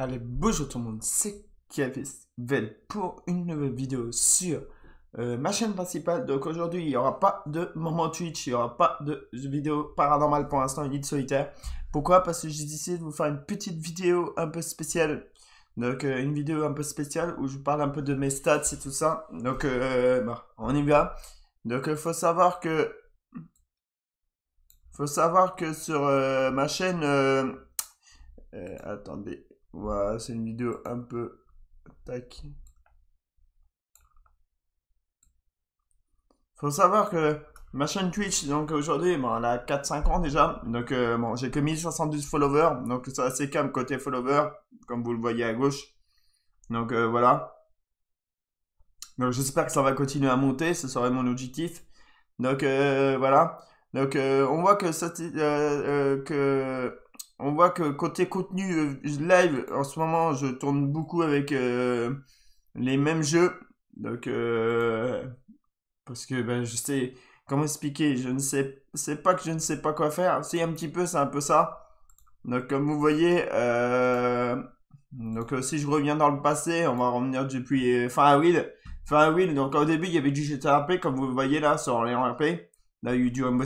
Allez, bonjour tout le monde, c'est Kevin pour une nouvelle vidéo sur euh, ma chaîne principale. Donc aujourd'hui, il n'y aura pas de moment Twitch, il n'y aura pas de vidéo paranormale pour l'instant, une île solitaire. Pourquoi Parce que j'ai décidé de vous faire une petite vidéo un peu spéciale. Donc euh, une vidéo un peu spéciale où je vous parle un peu de mes stats et tout ça. Donc euh, bah, on y va. Donc il faut savoir que... faut savoir que sur ma chaîne... attendez. Voilà, c'est une vidéo un peu... Tac. Faut savoir que ma chaîne Twitch, donc aujourd'hui, elle a 4-5 ans déjà. Donc, euh, bon, j'ai que 1072 followers. Donc, c'est assez calme côté followers, comme vous le voyez à gauche. Donc, euh, voilà. Donc, j'espère que ça va continuer à monter. Ce serait mon objectif. Donc, euh, voilà. Donc, on voit que, que on voit que côté contenu euh, live, en ce moment, je tourne beaucoup avec euh, les mêmes jeux. Donc, euh, parce que ben, je sais comment expliquer, je ne sais, c'est pas que je ne sais pas quoi faire. Si un petit peu, c'est un peu ça. Donc comme vous voyez, donc si je reviens dans le passé, on va revenir depuis Firewheel. fin Fin donc au début il y avait du GTA RP comme vous voyez là sur les RP. Là il y a eu du Rainbow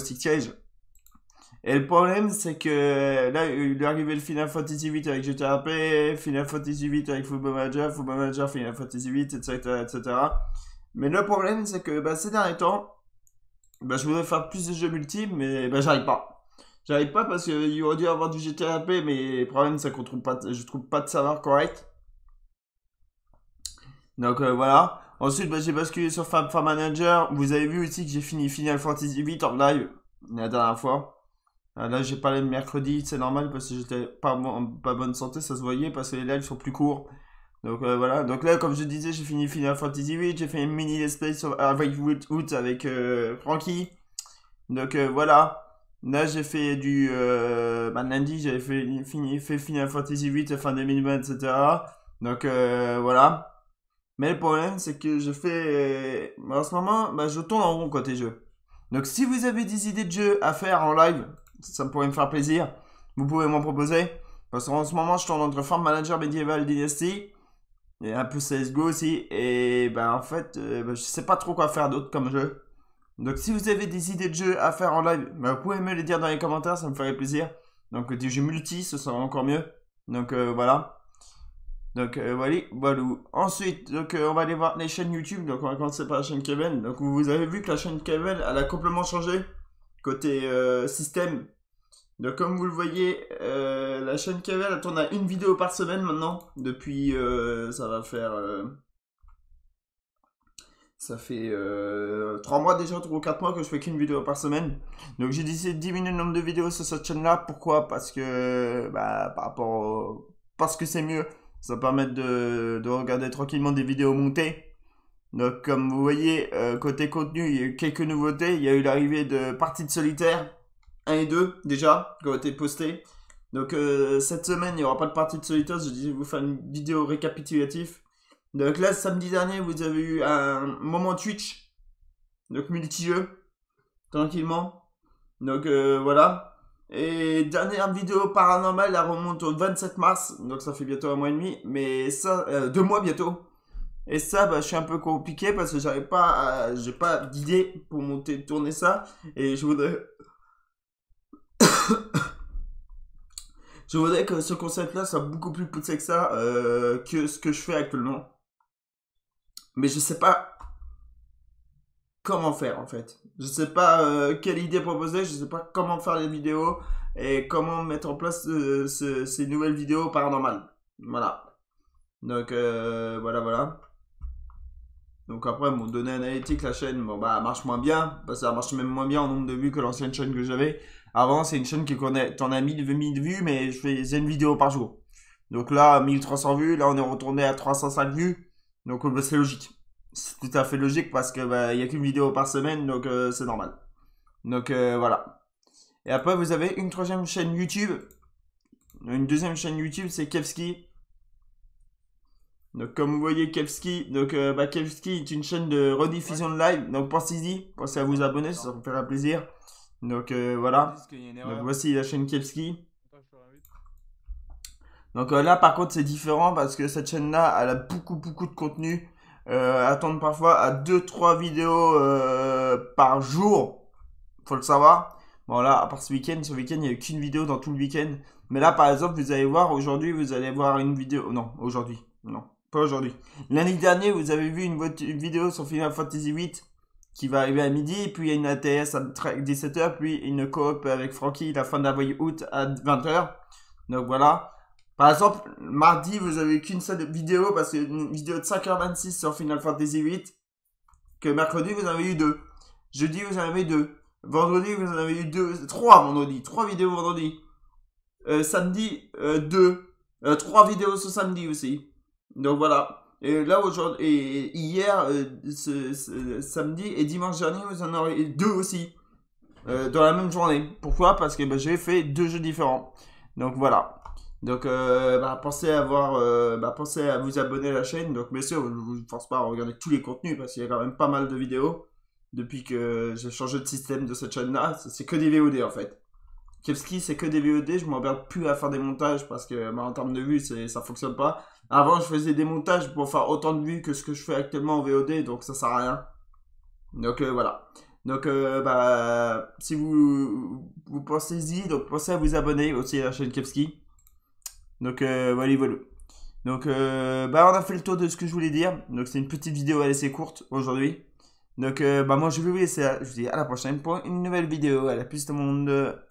et le problème, c'est que là, il est arrivé le Final Fantasy VIII avec GTA Final Fantasy VIII avec Football Manager, Football Manager, Final Fantasy VIII, etc., etc. Mais le problème, c'est que bah, ces derniers temps, bah, je voudrais faire plus de jeux multi, mais bah, j'arrive pas. J'arrive pas parce qu'il aurait dû avoir du GTA mais le problème, c'est qu'on trouve pas, je trouve pas de serveur correct. Donc euh, voilà. Ensuite, j'ai basculé sur Fab Manager. Vous avez vu aussi que j'ai fini Final Fantasy VIII en live la dernière fois. Ah, là, j'ai parlé de mercredi, c'est normal parce que j'étais pas en pas bonne santé, ça se voyait parce que les lives sont plus courts. Donc euh, voilà, donc là, comme je disais, j'ai fini Final Fantasy VIII, j'ai fait une mini display avec Wood euh, Frankie. Donc euh, voilà, là j'ai fait du. Bah, lundi, j'avais fait, fini, fait Final Fantasy VIII fin 2020, etc. Donc voilà. Mais le problème, c'est que je fais. En ce moment, bah, je tourne en rond côté jeu. Donc si vous avez des idées de jeux à faire en live, ça pourrait me faire plaisir. Vous pouvez m'en proposer. Parce qu'en ce moment, je tourne entre Farm Manager Medieval Dynasty et un peu CSGO aussi. Et ben en fait, euh, ben, je sais pas trop quoi faire d'autre comme jeu. Donc si vous avez des idées de jeux à faire en live, ben, vous pouvez me les dire dans les commentaires, ça me ferait plaisir. Donc euh, des jeux multi, ce sera encore mieux. Donc euh, voilà. Donc voilà, Ensuite, donc, on va aller voir les chaînes YouTube. Donc on va commencer par la chaîne Kevin. Donc vous avez vu que la chaîne Kevin, elle a complètement changé. Côté euh, système, donc comme vous le voyez, euh, la chaîne elle tourne à une vidéo par semaine maintenant. Depuis, euh, ça va faire... ça fait 3 mois déjà, ou 4 mois que je fais qu'une vidéo par semaine. Donc j'ai décidé de diminuer le nombre de vidéos sur cette chaîne-là. Pourquoi Parce que... Bah, rapport Parce que c'est mieux. Ça permet de regarder tranquillement des vidéos montées donc comme vous voyez, euh, côté contenu, il y a eu quelques nouveautés. Il y a eu l'arrivée de Partie de Solitaire 1 et 2 déjà, qui ont été postées. Donc euh, cette semaine, il n'y aura pas de Partie de Solitaire, je disais vous faire une vidéo récapitulative. Donc là, samedi dernier, vous avez eu un moment Twitch, donc multi multi-jeu, tranquillement. Donc euh, voilà. Et dernière vidéo paranormale, elle remonte au 27 mars, donc ça fait bientôt un mois et demi, mais ça, deux mois bientôt. Et ça, bah, je suis un peu compliqué parce que j'avais pas j'ai pas d'idée pour monter, tourner ça. Et je voudrais. je voudrais que ce concept-là soit beaucoup plus poussé que ça, euh, que ce que je fais actuellement. Mais je sais pas comment faire en fait. Je sais pas euh, quelle idée proposer, je sais pas comment faire les vidéos et comment mettre en place euh, ces nouvelles vidéos paranormales. Voilà. Donc voilà, voilà. Donc après, mon donné analytique, la chaîne, bon bah, marche moins bien. Bah, ça marche même moins bien en nombre de vues que l'ancienne chaîne que j'avais. Avant, c'est une chaîne qui connaît, t'en as 1000, 1000 vues, mais je faisais une vidéo par jour. Donc là, 1300 vues, là on est retourné à 305 vues. Donc euh, bah, c'est logique. C'est tout à fait logique parce que bah, y a qu'une vidéo par semaine, donc euh, c'est normal. Donc euh, voilà. Et après, vous avez une troisième chaîne YouTube. Une deuxième chaîne YouTube, c'est Kevski. Donc, comme vous voyez, Kevski, donc, euh, bah, Kevski est une chaîne de rediffusion de live. Donc, pensez-y, pensez à vous abonner, ça vous fera plaisir. Donc, euh, voilà. voici la chaîne Kevski. Donc, euh, là, par contre, c'est différent parce que cette chaîne-là, elle a beaucoup, beaucoup de contenu. attendre parfois à 2-3 vidéos par jour. Faut le savoir. Bon, là, à part ce week-end, ce week-end, il n'y a qu'une vidéo dans tout le week-end. Mais là, par exemple, vous allez voir, aujourd'hui, vous allez voir une vidéo. Non, aujourd'hui, non. Pas aujourd'hui. Lundi dernier, vous avez vu une, vidéo sur Final Fantasy VIII qui va arriver à midi, puis il y a une ATS à 17h, puis une coop avec Francky la fin d'avril août à 20h. Donc voilà. Par exemple, mardi, vous avez qu'une seule vidéo, parce que une vidéo de 5h26 sur Final Fantasy VIII, que mercredi, vous en avez eu deux. Jeudi, vous en avez eu deux. Vendredi, vous en avez eu deux, trois vendredi, trois vidéos vendredi. Euh, samedi, euh, deux. Euh, trois vidéos ce samedi aussi. Donc voilà. Et là, aujourd'hui, hier, euh, samedi et dimanche dernier, vous en aurez deux aussi. Euh, dans la même journée. Pourquoi Parce que bah, j'ai fait deux jeux différents. Donc voilà. Donc euh, bah, pensez, à bah, à vous abonner à la chaîne. Donc messieurs, sûr, je vous force pas à regarder tous les contenus parce qu'il y a quand même pas mal de vidéos depuis que j'ai changé de système de cette chaîne-là. C'est que des VOD en fait. Kevski, c'est que des VOD. Je m'en regarde plus à faire des montages parce que en termes de vues, ça ne fonctionne pas. Avant, je faisais des montages pour faire autant de vues que ce que je fais actuellement en VOD, donc ça sert à rien. Donc euh, voilà. Donc euh, bah si vous vous pensez-y, donc pensez à vous abonner aussi à la chaîne Kepski. Donc euh, voilà, Donc euh, bah on a fait le tour de ce que je voulais dire. Donc c'est une petite vidéo assez courte aujourd'hui. Donc bah moi je vais vous laisser là. Je vous dis à la prochaine pour une nouvelle vidéo. À la plus tout le monde.